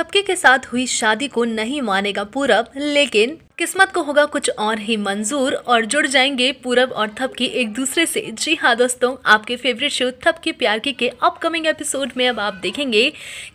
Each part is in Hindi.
थपके के साथ हुई शादी को नहीं मानेगा पूरब लेकिन किस्मत को होगा कुछ और ही मंजूर और जुड़ जाएंगे पूरब और थपकी एक दूसरे से जी हाँ दोस्तों आपके फेवरेट शो थपकी प्यार की के अपकमिंग एपिसोड में अब आप देखेंगे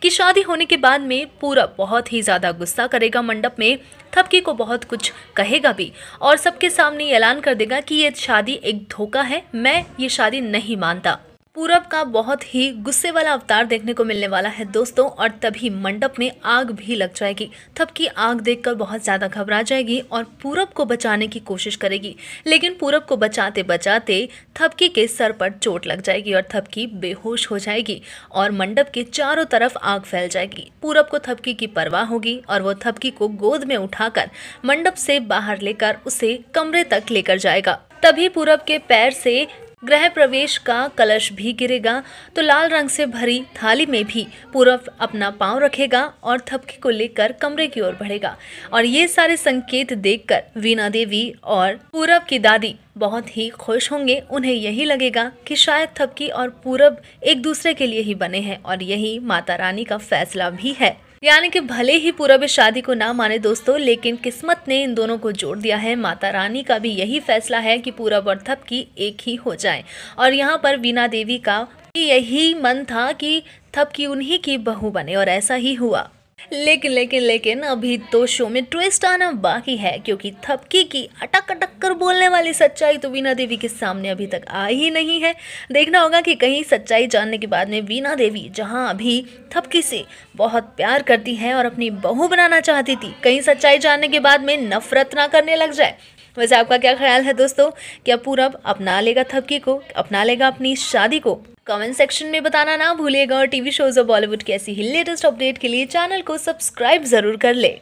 कि शादी होने के बाद में पूरब बहुत ही ज़्यादा गुस्सा करेगा मंडप में थपकी को बहुत कुछ कहेगा भी और सबके सामने ऐलान कर देगा कि ये शादी एक धोखा है मैं ये शादी नहीं मानता पूरब का बहुत ही गुस्से वाला अवतार देखने को मिलने वाला है दोस्तों और तभी मंडप में आग भी लग जाएगी थप की आग देखकर बहुत ज़्यादा घबरा जाएगी और पूरब को बचाने की कोशिश करेगी लेकिन पूरब को बचाते बचाते थपकी के सर पर चोट लग जाएगी और थपकी बेहोश हो जाएगी और मंडप के चारों तरफ आग फैल जाएगी पूरब को थपकी की परवाह होगी और वो थपकी को गोद में उठाकर मंडप से बाहर लेकर उसे कमरे तक लेकर जाएगा तभी पूरब के पैर से गृह प्रवेश का कलश भी गिरेगा तो लाल रंग से भरी थाली में भी पूरब अपना पांव रखेगा और थपकी को लेकर कमरे की ओर बढ़ेगा और ये सारे संकेत देखकर वीणा देवी और पूरब की दादी बहुत ही खुश होंगे उन्हें यही लगेगा कि शायद थपकी और पूरब एक दूसरे के लिए ही बने हैं और यही माता रानी का फैसला भी है यानी कि भले ही पूरब शादी को ना माने दोस्तों लेकिन किस्मत ने इन दोनों को जोड़ दिया है माता रानी का भी यही फैसला है कि पूरब और थप की एक ही हो जाए और यहाँ पर वीणा देवी का यही मन था कि थप की उन्हीं की बहू बने और ऐसा ही हुआ लेकिन लेकिन लेकिन अभी तो शो में ट्विस्ट आना बाकी है क्योंकि थपकी की अटक अटक कर बोल वाली सच्चाई तो वीणा देवी के सामने अभी तक आ ही नहीं है देखना होगा कि कहीं सच्चाई जानने के बाद में वीणा देवी जहाँ अभी थपकी से बहुत प्यार करती है और अपनी बहू बनाना चाहती थी कहीं सच्चाई जानने के बाद में नफरत ना करने लग जाए वैसे आपका क्या ख्याल है दोस्तों क्या पूरब अपना लेगा थपकी को अपना लेगा अपनी शादी को कमेंट सेक्शन में बताना ना भूलिएगा और टीवी शोज और बॉलीवुड की ऐसी ही लेटेस्ट अपडेट के लिए चैनल को सब्सक्राइब जरूर कर ले